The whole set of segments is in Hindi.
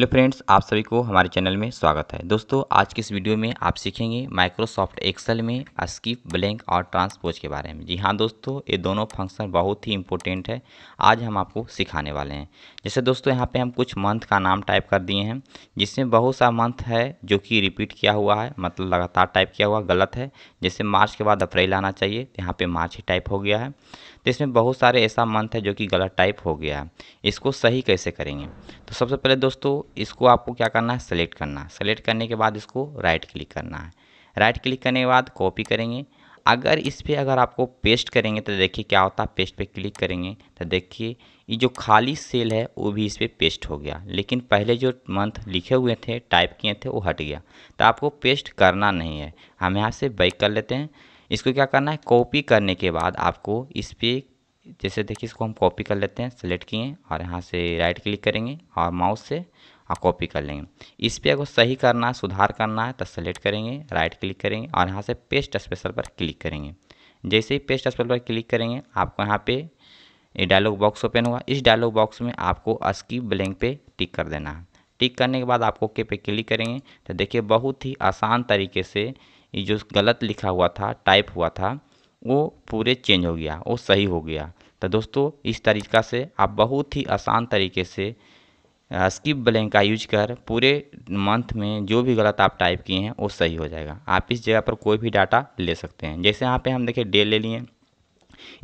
हेलो फ्रेंड्स आप सभी को हमारे चैनल में स्वागत है दोस्तों आज की इस वीडियो में आप सीखेंगे माइक्रोसॉफ्ट एक्सेल में स्किप ब्लैंक और ट्रांसपोज के बारे में जी हाँ दोस्तों ये दोनों फंक्शन बहुत ही इंपॉर्टेंट है आज हम आपको सिखाने वाले हैं जैसे दोस्तों यहाँ पे हम कुछ मंथ का नाम टाइप कर दिए हैं जिसमें बहुत सा मंथ है जो कि रिपीट किया हुआ है मतलब लगातार टाइप किया हुआ गलत है जैसे मार्च के बाद अप्रैल आना चाहिए यहाँ पर मार्च ही टाइप हो गया है तो इसमें बहुत सारे ऐसा मंथ है जो कि गलत टाइप हो गया है इसको सही कैसे करेंगे तो सबसे पहले दोस्तों इसको आपको क्या करना है सेलेक्ट करना है सेलेक्ट करने के बाद इसको राइट क्लिक करना है राइट क्लिक करने के बाद कॉपी करेंगे अगर इस पर अगर आपको पेस्ट करेंगे तो देखिए क्या होता है पेस्ट पे क्लिक करेंगे तो देखिए ये जो खाली सेल है वो भी इस पर पे पेस्ट हो गया लेकिन पहले जो मंथ लिखे हुए थे टाइप किए थे वो हट गया तो आपको पेस्ट करना नहीं है हम यहाँ से बैक कर लेते हैं इसको क्या करना है कॉपी करने के बाद आपको इस पर जैसे देखिए इसको हम कॉपी कर लेते हैं सेलेक्ट किए और यहाँ से राइट क्लिक करेंगे और माउस से और कॉपी कर लेंगे इस पर अगर सही करना है सुधार करना है तो सेलेक्ट करेंगे राइट क्लिक करेंगे और यहाँ से पेस्ट स्पेशल पर क्लिक करेंगे जैसे ही पेस्ट स्पेशल पर क्लिक करेंगे आपको यहाँ पे डायलॉग बॉक्स ओपन होगा इस डायलॉग बॉक्स में आपको अस्की ब्लैंक पे टिक कर देना है टिक करने के बाद आपको ओके पे क्लिक करेंगे तो देखिए बहुत ही आसान तरीके से ये जो गलत लिखा हुआ था टाइप हुआ था वो पूरे चेंज हो गया वो सही हो गया तो दोस्तों इस तरीका से आप बहुत ही आसान तरीके से स्किप ब्लैंक का यूज कर पूरे मंथ में जो भी गलत आप टाइप किए हैं वो सही हो जाएगा आप इस जगह पर कोई भी डाटा ले सकते हैं जैसे यहाँ पे हम देखिए डे ले लिए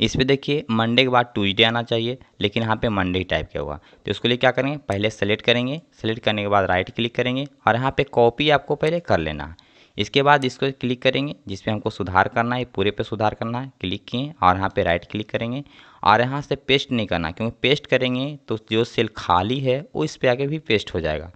इस पर देखिए मंडे के बाद ट्यूजडे आना चाहिए लेकिन यहाँ पे मंडे ही टाइप किया हुआ तो इसके लिए क्या करेंगे पहले सेलेक्ट करेंगे सेलेक्ट करने के बाद राइट क्लिक करेंगे और यहाँ पर कॉपी आपको पहले कर लेना है इसके बाद इसको क्लिक करेंगे जिसपे हमको सुधार करना है पूरे पे सुधार करना है क्लिक किए और यहाँ पे राइट क्लिक करेंगे और यहाँ से पेस्ट नहीं करना क्योंकि पेस्ट करेंगे तो जो सेल खाली है वो इस पर आगे भी पेस्ट हो जाएगा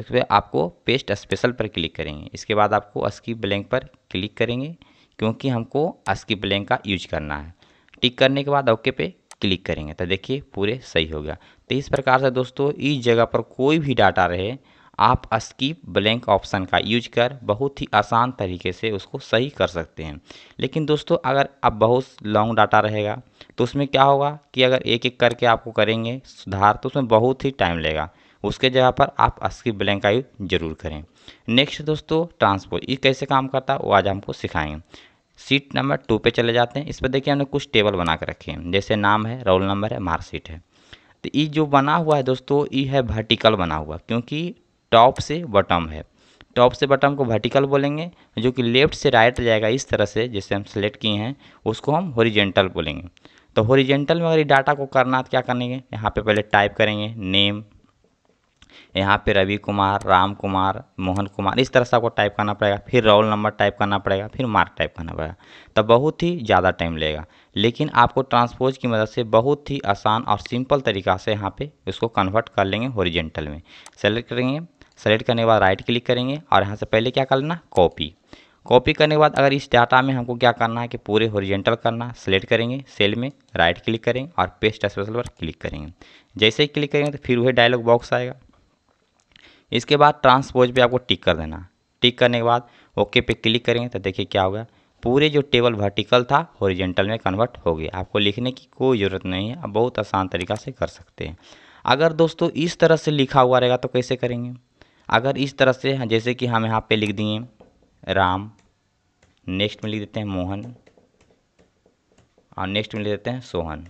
इस पर आपको पेस्ट स्पेशल पर क्लिक करेंगे इसके बाद आपको अस्की ब्लैंक पर क्लिक करेंगे क्योंकि हमको अस्की ब्लैंक का यूज करना है टिक करने के बाद ओके पे क्लिक करेंगे तो देखिए पूरे सही हो गया तो इस प्रकार से दोस्तों इस जगह पर कोई भी डाटा रहे आप स्कीप ब्लैंक ऑप्शन का यूज कर बहुत ही आसान तरीके से उसको सही कर सकते हैं लेकिन दोस्तों अगर अब बहुत लॉन्ग डाटा रहेगा तो उसमें क्या होगा कि अगर एक एक करके आपको करेंगे सुधार तो उसमें बहुत ही टाइम लेगा उसके जगह पर आप स्कीप ब्लैंक का यूज जरूर करें नेक्स्ट दोस्तों ट्रांसपोर्ट ये कैसे काम करता है वो आज हमको सिखाएंगे सीट नंबर टू पे चले जाते हैं इस पर देखिए हमने कुछ टेबल बना कर रखे हैं जैसे नाम है रोल नंबर है मार्कशीट है तो ये जो बना हुआ है दोस्तों ये है वर्टिकल बना हुआ क्योंकि टॉप से बॉटम है टॉप से बटम को वर्टिकल बोलेंगे जो कि लेफ्ट से राइट जाएगा इस तरह से जैसे हम सेलेक्ट किए हैं उसको हम होरिजेंटल बोलेंगे तो होरिजेंटल में अगर ये डाटा को करना तो क्या करेंगे यहाँ पे पहले टाइप करेंगे नेम यहाँ पे रवि कुमार राम कुमार मोहन कुमार इस तरह से आपको टाइप करना पड़ेगा फिर रोल नंबर टाइप करना पड़ेगा फिर मार्क टाइप करना पड़ेगा तो बहुत ही ज़्यादा टाइम लगेगा लेकिन आपको ट्रांसपोज की मदद से बहुत ही आसान और सिंपल तरीका से यहाँ पे उसको कन्वर्ट कर लेंगे होरिजेंटल में सेलेक्ट करेंगे सेलेक्ट करने के बाद राइट क्लिक करेंगे और यहाँ से पहले क्या कर लेना कॉपी कॉपी करने के बाद अगर इस डाटा में हमको क्या करना है कि पूरे ओरिजेंटल करना सेलेक्ट करेंगे सेल में राइट क्लिक करेंगे और पेस्ट स्पेशल पर क्लिक करेंगे जैसे ही क्लिक करेंगे तो फिर वही डायलॉग बॉक्स आएगा इसके बाद ट्रांसपोज पे आपको टिक कर देना टिक करने के बाद ओके पे क्लिक करेंगे तो देखिए क्या होगा पूरे जो टेबल वर्टिकल था ओरिजेंटल में कन्वर्ट हो गया आपको लिखने की कोई ज़रूरत नहीं है आप बहुत आसान तरीका से कर सकते हैं अगर दोस्तों इस तरह से लिखा हुआ रहेगा तो कैसे करेंगे अगर इस तरह से हाँ, जैसे कि हम यहाँ पे लिख दिए राम नेक्स्ट में लिख देते हैं मोहन और नेक्स्ट में लिख देते हैं सोहन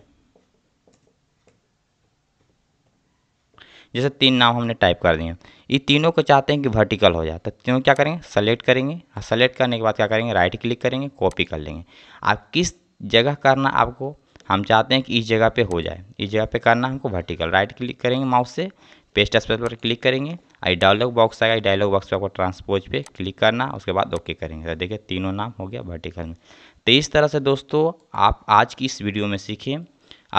जैसे तीन नाम हमने टाइप कर दिए ये तीनों को चाहते हैं कि वर्टिकल हो जाए तो तीनों क्या करेंगे सेलेक्ट करेंगे और हाँ, सेलेक्ट करने के बाद क्या करेंगे राइट क्लिक करेंगे कॉपी कर लेंगे आप किस जगह करना आपको हम चाहते हैं कि इस जगह पे हो जाए इस जगह पे करना हमको वर्टिकल राइट क्लिक करेंगे माउस से पेस्ट एस पर क्लिक करेंगे आई डायलॉग बॉक्स आएगा डायलॉग बॉक्स पर आपको ट्रांसपोज पे क्लिक करना उसके बाद ओके करेंगे तो देखिए तीनों नाम हो गया वर्टिकल में तो इस तरह से दोस्तों आप आज की इस वीडियो में सीखें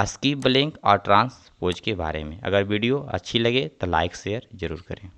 आस्की ब्लिंक और ट्रांसपोज के बारे में अगर वीडियो अच्छी लगे तो लाइक शेयर ज़रूर करें